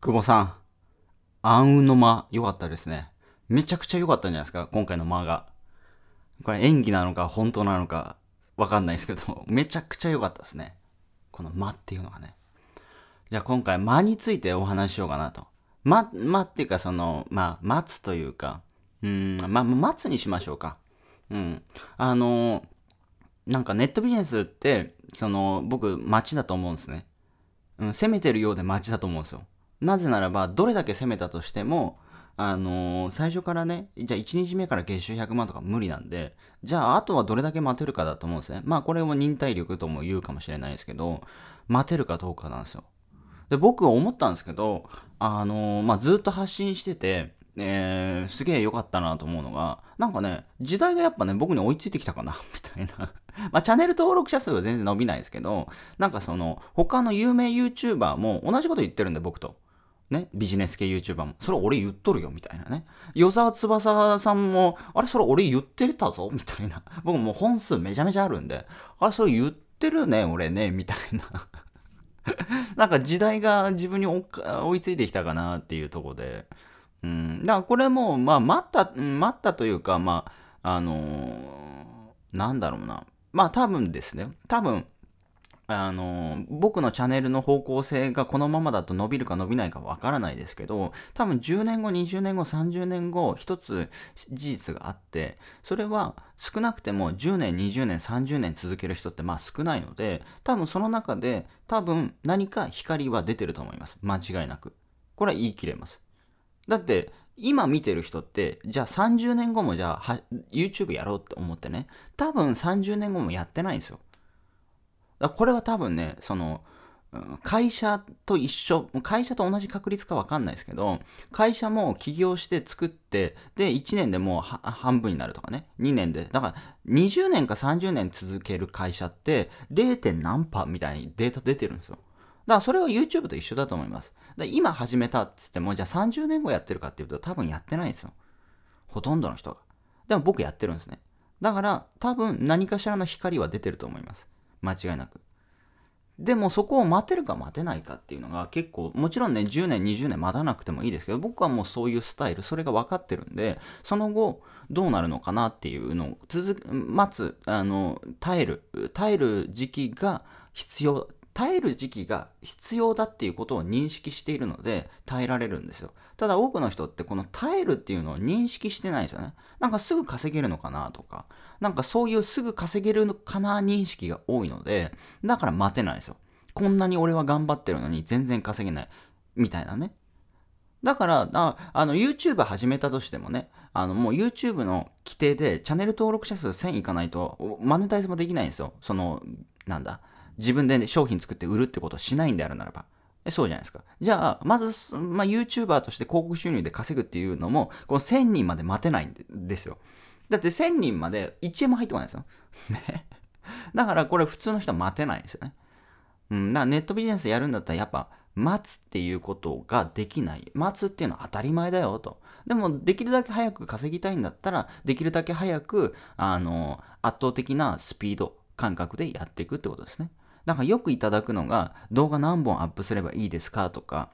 久保さん、暗雲の間、良かったですね。めちゃくちゃ良かったんじゃないですか、今回の間が。これ演技なのか本当なのかわかんないですけど、めちゃくちゃ良かったですね。この間っていうのがね。じゃあ今回間についてお話ししようかなと。ま、まっていうかその、まあ、待つというか、うん、まあ、待つにしましょうか。うん。あの、なんかネットビジネスって、その、僕、街だと思うんですね。うん、攻めてるようで街だと思うんですよ。なぜならば、どれだけ攻めたとしても、あのー、最初からね、じゃあ1日目から月収100万とか無理なんで、じゃああとはどれだけ待てるかだと思うんですね。まあこれも忍耐力とも言うかもしれないですけど、待てるかどうかなんですよ。で、僕思ったんですけど、あのー、まあずっと発信してて、えー、すげえ良かったなと思うのが、なんかね、時代がやっぱね、僕に追いついてきたかな、みたいなまあ、チャンネル登録者数は全然伸びないですけど、なんかその、他の有名 YouTuber も同じこと言ってるんで、僕と。ね、ビジネス系 YouTuber も、それ俺言っとるよ、みたいなね。与沢翼さんも、あれ、それ俺言ってたぞ、みたいな。僕もう本数めちゃめちゃあるんで、あれ、それ言ってるね、俺ね、みたいな。なんか時代が自分に追いついてきたかなっていうとこで。うん、だからこれも、まあ、待った、待ったというか、まあ、あのー、なんだろうな。まあ、多分ですね。多分、あの、僕のチャンネルの方向性がこのままだと伸びるか伸びないかわからないですけど、多分10年後、20年後、30年後、一つ事実があって、それは少なくても10年、20年、30年続ける人ってまあ少ないので、多分その中で多分何か光は出てると思います。間違いなく。これは言い切れます。だって、今見てる人って、じゃあ30年後もじゃあ YouTube やろうって思ってね、多分30年後もやってないんですよ。これは多分ね、その、会社と一緒、会社と同じ確率か分かんないですけど、会社も起業して作って、で、1年でもう半分になるとかね、2年で、だから20年か30年続ける会社って 0. 何パーみたいにデータ出てるんですよ。だからそれは YouTube と一緒だと思います。今始めたっつっても、じゃあ30年後やってるかっていうと多分やってないんですよ。ほとんどの人が。でも僕やってるんですね。だから多分何かしらの光は出てると思います。間違いなく。でもそこを待てるか待てないかっていうのが結構、もちろんね、10年、20年待たなくてもいいですけど、僕はもうそういうスタイル、それが分かってるんで、その後、どうなるのかなっていうのを続く、待つ、あの、耐える、耐える時期が必要耐える時期が必要だっていうことを認識しているので耐えられるんですよ。ただ多くの人ってこの耐えるっていうのを認識してないですよね。なんかすぐ稼げるのかなとか、なんかそういうすぐ稼げるのかな認識が多いので、だから待てないですよ。こんなに俺は頑張ってるのに全然稼げない。みたいなね。だから、あの、YouTube 始めたとしてもね、あの、もう YouTube の規定でチャンネル登録者数1000いかないと、マネタイズもできないんですよ。その、なんだ、自分で、ね、商品作って売るってことをしないんであるならば、そうじゃないですか。じゃあ、まず、まあ、YouTuber として広告収入で稼ぐっていうのも、この1000人まで待てないんですよ。だって1000人まで1円も入ってこないんですよ。ねだからこれ普通の人は待てないんですよね。うん、だからネットビジネスやるんだったらやっぱ待つっていうことができない。待つっていうのは当たり前だよと。でもできるだけ早く稼ぎたいんだったら、できるだけ早く、あの、圧倒的なスピード感覚でやっていくってことですね。なんかよくいただくのが、動画何本アップすればいいですかとか、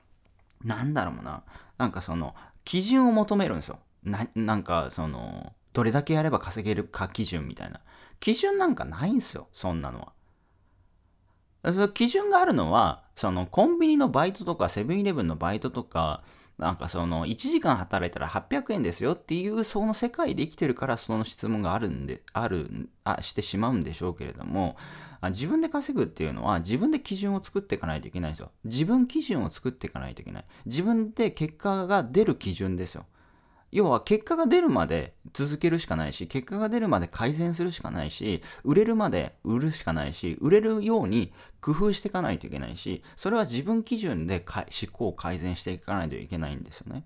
なんだろうな。なんかその、基準を求めるんですよ。な、なんかその、どれだけやれば稼げるか基準みたいな。基準なんかないんですよ、そんなのは。その基準があるのは、そのコンビニのバイトとか、セブンイレブンのバイトとか、なんかその1時間働いたら800円ですよっていうその世界で生きてるからその質問があるんで、ある、あ、してしまうんでしょうけれども、自分で稼ぐっていうのは自分で基準を作っていかないといけないんですよ。自分基準を作っていかないといけない。自分で結果が出る基準ですよ。要は結果が出るまで続けるしかないし、結果が出るまで改善するしかないし、売れるまで売るしかないし、売れるように工夫していかないといけないし、それは自分基準で思考を改善していかないといけないんですよね。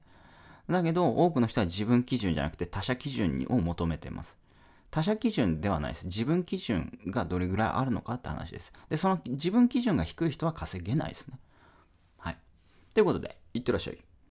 だけど、多くの人は自分基準じゃなくて他者基準を求めてます。他者基準ではないです。自分基準がどれぐらいあるのかって話です。で、その自分基準が低い人は稼げないですね。はい。ということで、いってらっしゃい。